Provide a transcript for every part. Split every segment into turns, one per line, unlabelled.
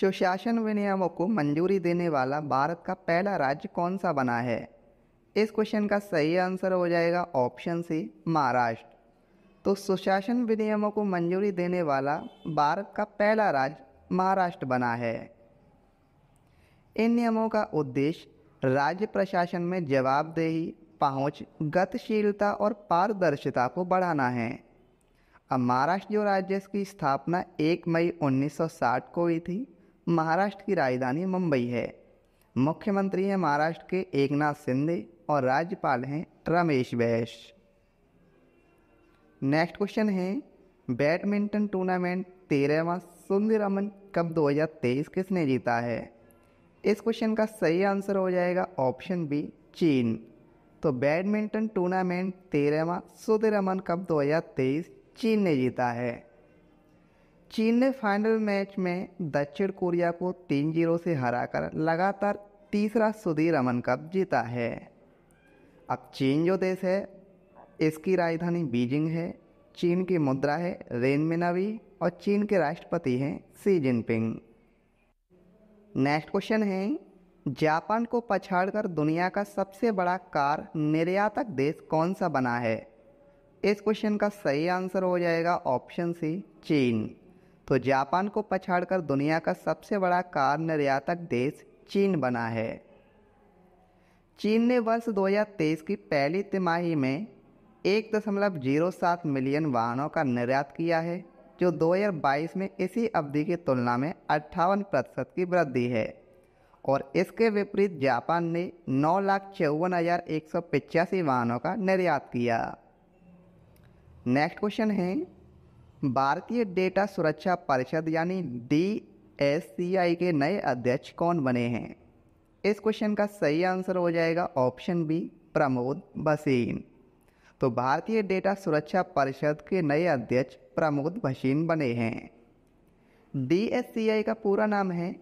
सुशासन विनियमों को मंजूरी देने वाला भारत का पहला राज्य कौन सा बना है इस क्वेश्चन का सही आंसर हो जाएगा ऑप्शन सी महाराष्ट्र तो सुशासन विनियमों को मंजूरी देने वाला भारत का पहला राज्य महाराष्ट्र बना है इन नियमों का उद्देश्य राज्य प्रशासन में जवाबदेही पहुंच, गतिशीलता और पारदर्शिता को बढ़ाना है अब महाराष्ट्र जो राज्य की स्थापना 1 मई 1960 को हुई थी महाराष्ट्र की राजधानी मुंबई है मुख्यमंत्री हैं महाराष्ट्र के एकनाथ शिंदे और राज्यपाल हैं रमेश बैश नेक्स्ट क्वेश्चन है बैडमिंटन टूर्नामेंट तेरहवा सुंदरमन कप 2023 किसने जीता है इस क्वेश्चन का सही आंसर हो जाएगा ऑप्शन बी चीन तो बैडमिंटन टूर्नामेंट तेरहवा सुदरमन कप 2023 चीन ने जीता है चीन ने फाइनल मैच में दक्षिण कोरिया को तीन जीरो से हराकर लगातार तीसरा सुधीर अमन कप जीता है अब चीन जो देश है इसकी राजधानी बीजिंग है चीन की मुद्रा है रेन मिनावी और चीन के राष्ट्रपति हैं सी जिनपिंग नेक्स्ट क्वेश्चन है जापान को पछाड़कर दुनिया का सबसे बड़ा कार निर्यातक देश कौन सा बना है इस क्वेश्चन का सही आंसर हो जाएगा ऑप्शन सी चीन तो जापान को पछाड़कर दुनिया का सबसे बड़ा कार निर्यातक देश चीन बना है चीन ने वर्ष 2023 की पहली तिमाही में एक दशमलव जीरो सात मिलियन वाहनों का निर्यात किया है जो 2022 में इसी अवधि की तुलना में अट्ठावन प्रतिशत की वृद्धि है और इसके विपरीत जापान ने नौ लाख चौवन हज़ार एक सौ पिचासी वाहनों का निर्यात किया नेक्स्ट क्वेश्चन है भारतीय डेटा सुरक्षा परिषद यानी डी के नए अध्यक्ष कौन बने हैं इस क्वेश्चन का सही आंसर हो जाएगा ऑप्शन बी प्रमोद भसीन तो भारतीय डेटा सुरक्षा परिषद के नए अध्यक्ष प्रमोद भसीन बने हैं डी का पूरा नाम है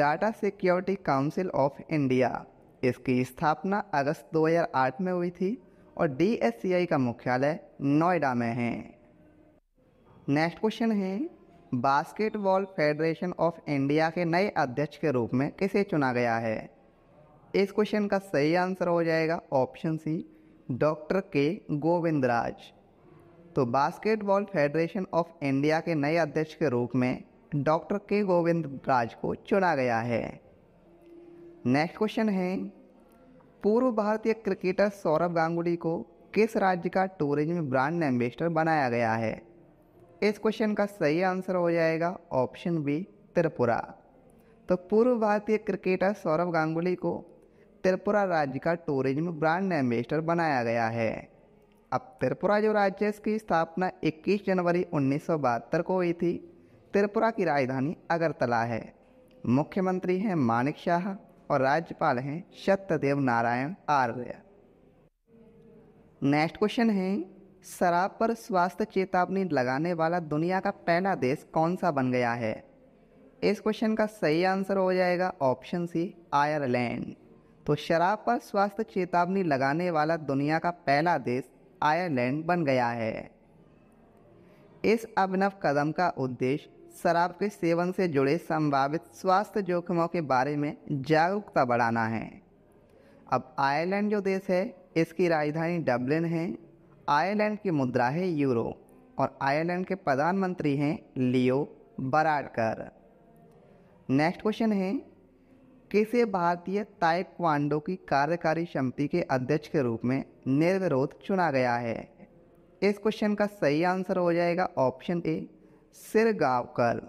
data security council of India इसकी स्थापना अगस्त 2008 में हुई थी और डी का मुख्यालय नोएडा में है नेक्स्ट क्वेश्चन है बास्केटबॉल फेडरेशन ऑफ इंडिया के नए अध्यक्ष के रूप में किसे चुना गया है इस क्वेश्चन का सही आंसर हो जाएगा ऑप्शन सी डॉक्टर के गोविंद राज तो बास्केटबॉल फेडरेशन ऑफ इंडिया के नए अध्यक्ष के रूप में डॉक्टर के गोविंद राज को चुना गया है नेक्स्ट क्वेश्चन है पूर्व भारतीय क्रिकेटर सौरभ गांगुली को किस राज्य का टूरिज्म ब्रांड एम्बेसडर बनाया गया है इस क्वेश्चन का सही आंसर हो जाएगा ऑप्शन बी त्रिपुरा तो पूर्व भारतीय क्रिकेटर सौरभ गांगुली को त्रिपुरा राज्य का टूरिज्म ब्रांड एम्बेसडर बनाया गया है अब त्रिपुरा जो राज्य है इसकी स्थापना 21 जनवरी उन्नीस को हुई थी त्रिपुरा की राजधानी अगरतला है मुख्यमंत्री हैं मानिक शाह और राज्यपाल हैं सत्यदेव नारायण आर्य नेक्स्ट क्वेश्चन है शराब पर स्वास्थ्य चेतावनी लगाने वाला दुनिया का पहला देश कौन सा बन गया है इस क्वेश्चन का सही आंसर हो जाएगा ऑप्शन सी आयरलैंड तो शराब पर स्वास्थ्य चेतावनी लगाने वाला दुनिया का पहला देश आयरलैंड बन गया है इस अभिनव कदम का उद्देश्य शराब के सेवन से जुड़े संभावित स्वास्थ्य जोखिमों के बारे में जागरूकता बढ़ाना है अब आयरलैंड जो देश है इसकी राजधानी डबलिन है आयरलैंड की मुद्रा है यूरो और आयरलैंड के प्रधानमंत्री हैं लियो बराडकर नेक्स्ट क्वेश्चन है किसे भारतीय ताइक्वांडो की कार्यकारी समिति के अध्यक्ष के रूप में निर्विरोध चुना गया है इस क्वेश्चन का सही आंसर हो जाएगा ऑप्शन ए सिर गावकर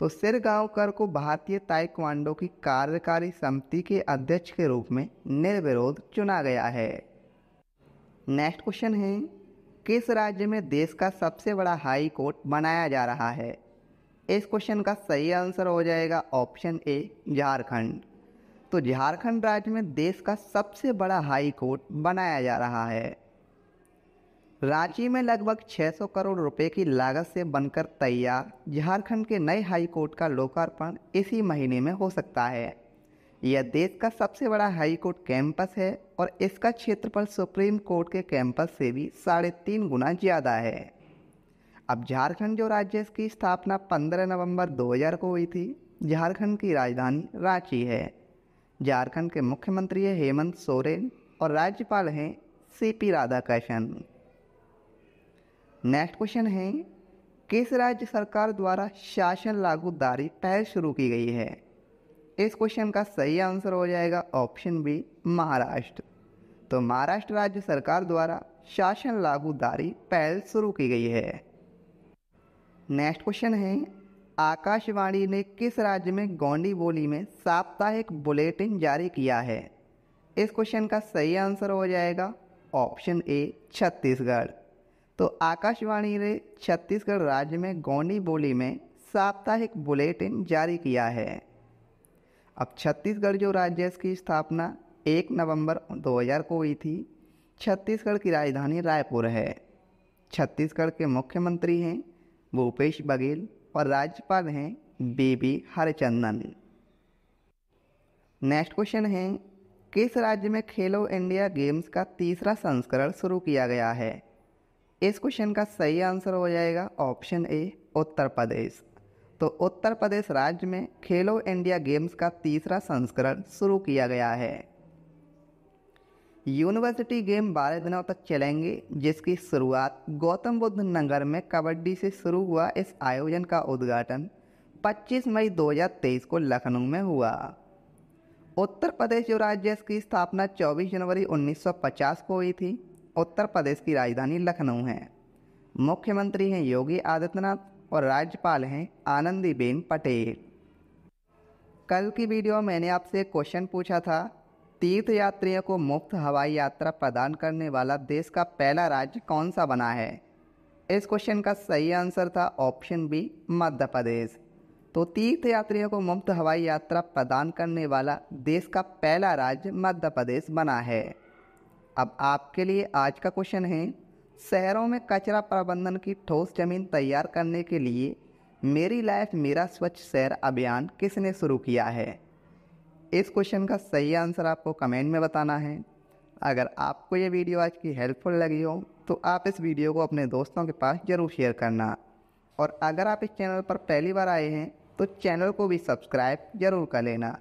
तो सिर गावकर को भारतीय ताइक्वांडो की कार्यकारी समिति के अध्यक्ष के रूप में निर्विरोध चुना गया है नेक्स्ट क्वेश्चन है किस राज्य में देश का सबसे बड़ा हाई कोर्ट बनाया जा रहा है इस क्वेश्चन का सही आंसर हो जाएगा ऑप्शन ए झारखंड तो झारखंड राज्य में देश का सबसे बड़ा हाई कोर्ट बनाया जा रहा है रांची में लगभग 600 करोड़ रुपए की लागत से बनकर तैयार झारखंड के नए हाई कोर्ट का लोकार्पण इसी महीने में हो सकता है यह देश का सबसे बड़ा हाई कोर्ट कैंपस है और इसका क्षेत्रफल सुप्रीम कोर्ट के कैंपस से भी साढ़े तीन गुना ज़्यादा है अब झारखंड जो राज्य की स्थापना 15 नवंबर 2000 को हुई थी झारखंड की राजधानी रांची है झारखंड के मुख्यमंत्री है हेमंत सोरेन और राज्यपाल हैं C P Radhakrishna next question है किस राज्य सरकार द्वारा शासन लागूदारी पहल शुरू की गई है इस क्वेश्चन का सही आंसर हो जाएगा ऑप्शन बी महाराष्ट्र तो महाराष्ट्र राज्य सरकार द्वारा शासन लागूदारी पहल शुरू की गई है नेक्स्ट क्वेश्चन है आकाशवाणी ने किस राज्य में गोंडी बोली में साप्ताहिक बुलेटिन जारी किया है इस क्वेश्चन का सही आंसर हो जाएगा ऑप्शन ए छत्तीसगढ़ तो आकाशवाणी ने छत्तीसगढ़ राज्य में गोंडी बोली में साप्ताहिक बुलेटिन जारी किया है अब छत्तीसगढ़ जो राज्य इसकी स्थापना एक नवंबर 2000 को हुई थी छत्तीसगढ़ की राजधानी रायपुर है छत्तीसगढ़ के मुख्यमंत्री हैं भूपेश बघेल और राज्यपाल हैं बीबी हरचंदन नेक्स्ट क्वेश्चन है किस राज्य में खेलो इंडिया गेम्स का तीसरा संस्करण शुरू किया गया है इस क्वेश्चन का सही आंसर हो जाएगा ऑप्शन ए उत्तर प्रदेश तो उत्तर प्रदेश राज्य में खेलो इंडिया गेम्स का तीसरा संस्करण शुरू किया गया है यूनिवर्सिटी गेम बारह दिनों तक चलेंगे जिसकी शुरुआत गौतम बुद्ध नगर में कबड्डी से शुरू हुआ इस आयोजन का उद्घाटन 25 मई 2023 को लखनऊ में हुआ उत्तर प्रदेश जो राज्य की स्थापना 24 जनवरी 1950 को हुई थी उत्तर प्रदेश की राजधानी लखनऊ है मुख्यमंत्री हैं योगी आदित्यनाथ और राज्यपाल हैं आनंदीबेन पटेल कल की वीडियो मैंने आपसे क्वेश्चन पूछा था तीर्थ यात्रियों को मुफ्त हवाई यात्रा प्रदान करने वाला देश का पहला राज्य कौन सा बना है इस क्वेश्चन का सही आंसर था ऑप्शन बी मध्य प्रदेश तो तीर्थ यात्रियों को मुफ्त हवाई यात्रा प्रदान करने वाला देश का पहला राज्य मध्य प्रदेश बना है अब आपके लिए आज का क्वेश्चन है शहरों में कचरा प्रबंधन की ठोस जमीन तैयार करने के लिए मेरी लाइफ मेरा स्वच्छ शहर अभियान किसने शुरू किया है इस क्वेश्चन का सही आंसर आपको कमेंट में बताना है अगर आपको ये वीडियो आज की हेल्पफुल लगी हो तो आप इस वीडियो को अपने दोस्तों के पास ज़रूर शेयर करना और अगर आप इस चैनल पर पहली बार आए हैं तो चैनल को भी सब्सक्राइब ज़रूर कर लेना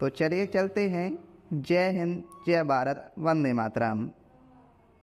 तो चलिए चलते हैं जय हिंद जय भारत वंदे मातरम